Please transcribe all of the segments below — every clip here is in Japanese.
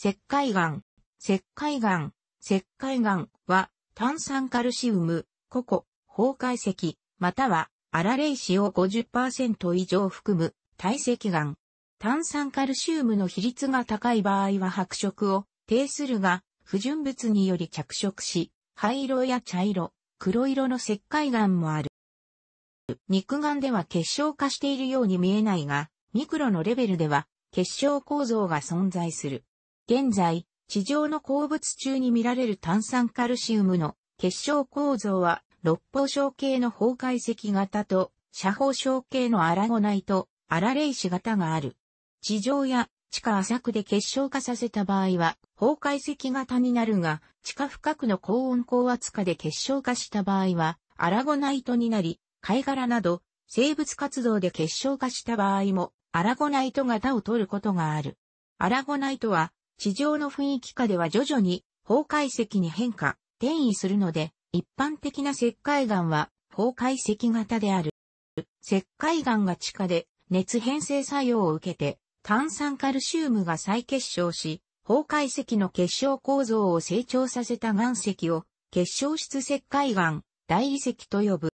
石灰岩。石灰岩、石灰岩は炭酸カルシウム、ココ、崩壊石、またはアラレイシを50%以上含む体積岩。炭酸カルシウムの比率が高い場合は白色を呈するが、不純物により着色し、灰色や茶色、黒色の石灰岩もある。肉眼では結晶化しているように見えないが、ミクロのレベルでは結晶構造が存在する。現在、地上の鉱物中に見られる炭酸カルシウムの結晶構造は、六方晶系の崩壊石型と、斜方晶系のアラゴナイト、アラレイシ型がある。地上や地下浅くで結晶化させた場合は、崩壊石型になるが、地下深くの高温高圧化で結晶化した場合は、アラゴナイトになり、貝殻など、生物活動で結晶化した場合も、アラゴナイト型を取ることがある。アラゴナイトは、地上の雰囲気下では徐々に崩壊石に変化、転移するので、一般的な石灰岩は崩壊石型である。石灰岩が地下で熱変成作用を受けて炭酸カルシウムが再結晶し、崩壊石の結晶構造を成長させた岩石を結晶質石灰岩、大理石と呼ぶ。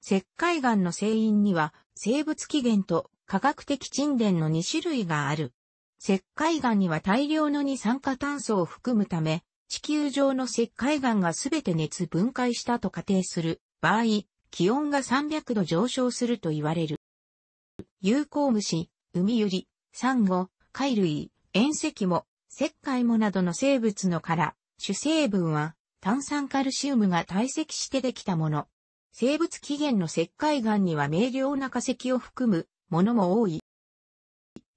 石灰岩の成因には生物起源と科学的沈殿の2種類がある。石灰岩には大量の二酸化炭素を含むため、地球上の石灰岩がすべて熱分解したと仮定する場合、気温が300度上昇すると言われる。有効虫、海ゆり、サンゴ、貝類、塩石も、石灰もなどの生物の殻、主成分は炭酸カルシウムが堆積してできたもの。生物起源の石灰岩には明瞭な化石を含むものも多い。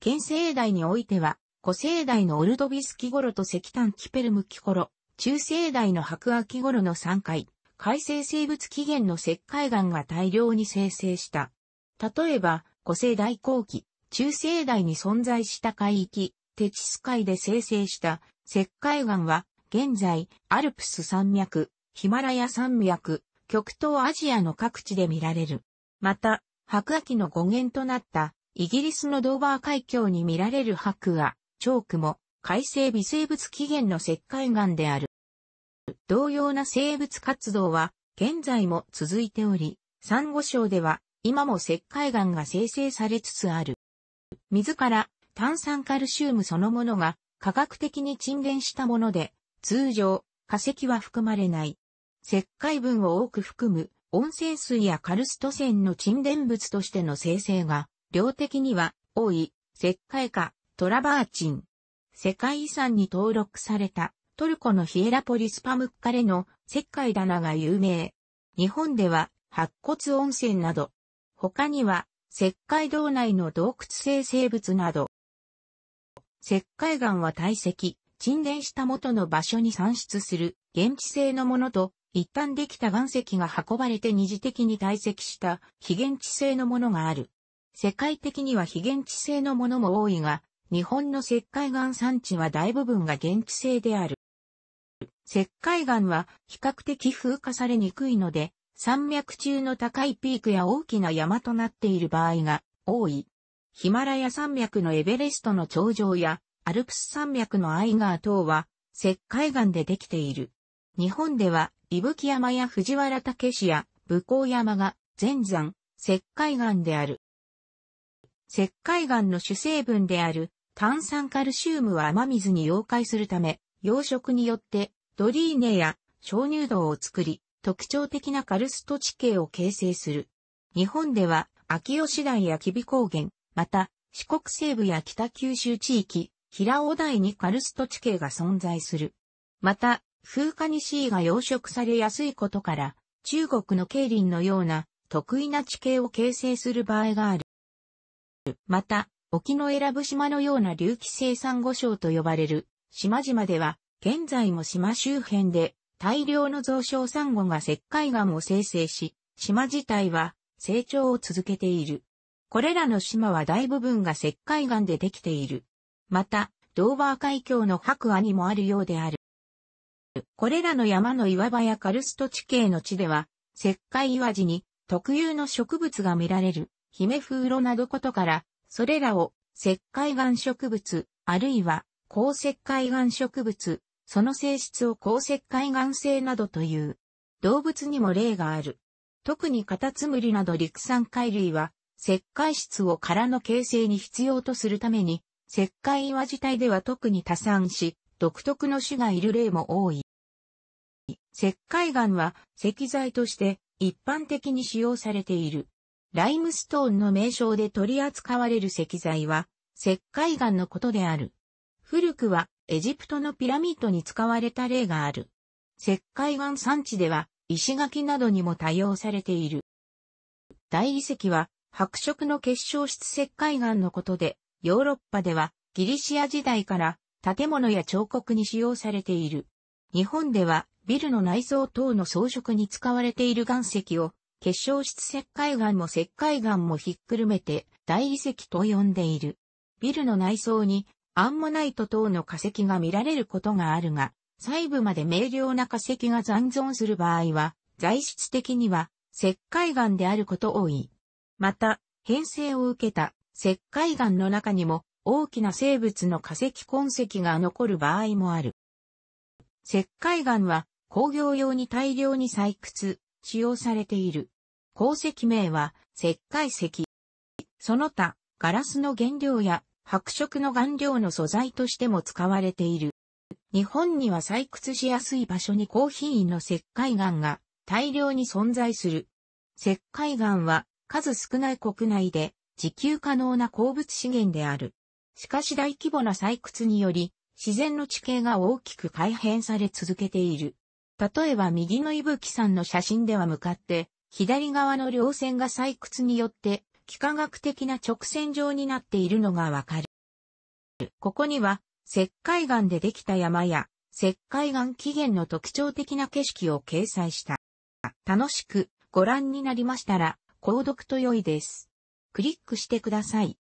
県世代においては、古世代のオルドビス期頃と石炭キペルム期頃、中世代の白亜紀頃の3回、海生生物起源の石灰岩が大量に生成した。例えば、古生代後期、中生代に存在した海域、テチス海で生成した石灰岩は、現在、アルプス山脈、ヒマラヤ山脈、極東アジアの各地で見られる。また、白亜紀の語源となったイギリスのドーバー海峡に見られる白亜、チョークも、海生微生物起源の石灰岩である。同様な生物活動は、現在も続いており、ンゴ礁では、今も石灰岩が生成されつつある。自ら炭酸カルシウムそのものが科学的に沈殿したもので、通常、化石は含まれない。石灰分を多く含む温泉水やカルスト泉の沈殿物としての生成が量的には、多い、石灰化、トラバーチン。世界遺産に登録された、トルコのヒエラポリスパムッカレの石灰棚が有名。日本では、白骨温泉など。他には、石灰道内の洞窟性生物など。石灰岩は堆積、沈殿した元の場所に産出する現地性のものと、一旦できた岩石が運ばれて二次的に堆積した非現地性のものがある。世界的には非現地製のものも多いが、日本の石灰岩産地は大部分が現地製である。石灰岩は比較的風化されにくいので、山脈中の高いピークや大きな山となっている場合が多い。ヒマラヤ山脈のエベレストの頂上やアルプス山脈のアイガー等は石灰岩でできている。日本では、伊吹山や藤原武や武甲山が全山石灰岩である。石灰岩の主成分である炭酸カルシウムは雨水に溶解するため、養殖によってドリーネや鍾乳洞を作り、特徴的なカルスト地形を形成する。日本では、秋吉台や吉備高原、また、四国西部や北九州地域、平尾台にカルスト地形が存在する。また、風化に C が養殖されやすいことから、中国の桂林のような特異な地形を形成する場合がある。また、沖の選ぶ島のような隆起生産後礁と呼ばれる島々では、現在も島周辺で大量の増サ産後が石灰岩を生成し、島自体は成長を続けている。これらの島は大部分が石灰岩でできている。また、ドーバー海峡の白亜にもあるようである。これらの山の岩場やカルスト地形の地では、石灰岩地に特有の植物が見られる。ヒメフウロなどことから、それらを石灰岩植物、あるいは高石灰岩植物、その性質を高石灰岩性などという。動物にも例がある。特にカタツムリなど陸産貝類は、石灰質を殻の形成に必要とするために、石灰岩自体では特に多産し、独特の種がいる例も多い。石灰岩は石材として一般的に使用されている。ライムストーンの名称で取り扱われる石材は、石灰岩のことである。古くは、エジプトのピラミッドに使われた例がある。石灰岩産地では、石垣などにも多用されている。大理石は、白色の結晶質石灰岩のことで、ヨーロッパでは、ギリシア時代から、建物や彫刻に使用されている。日本では、ビルの内装等の装飾に使われている岩石を、結晶質石灰岩も石灰岩もひっくるめて大理石と呼んでいる。ビルの内装にアンモナイト等の化石が見られることがあるが、細部まで明瞭な化石が残存する場合は、材質的には石灰岩であること多い。また、編成を受けた石灰岩の中にも大きな生物の化石痕跡が残る場合もある。石灰岩は工業用に大量に採掘、使用されている。鉱石名は石灰石。その他、ガラスの原料や白色の顔料の素材としても使われている。日本には採掘しやすい場所に高品位の石灰岩が大量に存在する。石灰岩は数少ない国内で自給可能な鉱物資源である。しかし大規模な採掘により自然の地形が大きく改変され続けている。例えば右の伊吹さんの写真では向かって、左側の稜線が採掘によって、幾何学的な直線状になっているのがわかる。ここには、石灰岩でできた山や、石灰岩起源の特徴的な景色を掲載した。楽しくご覧になりましたら、購読と良いです。クリックしてください。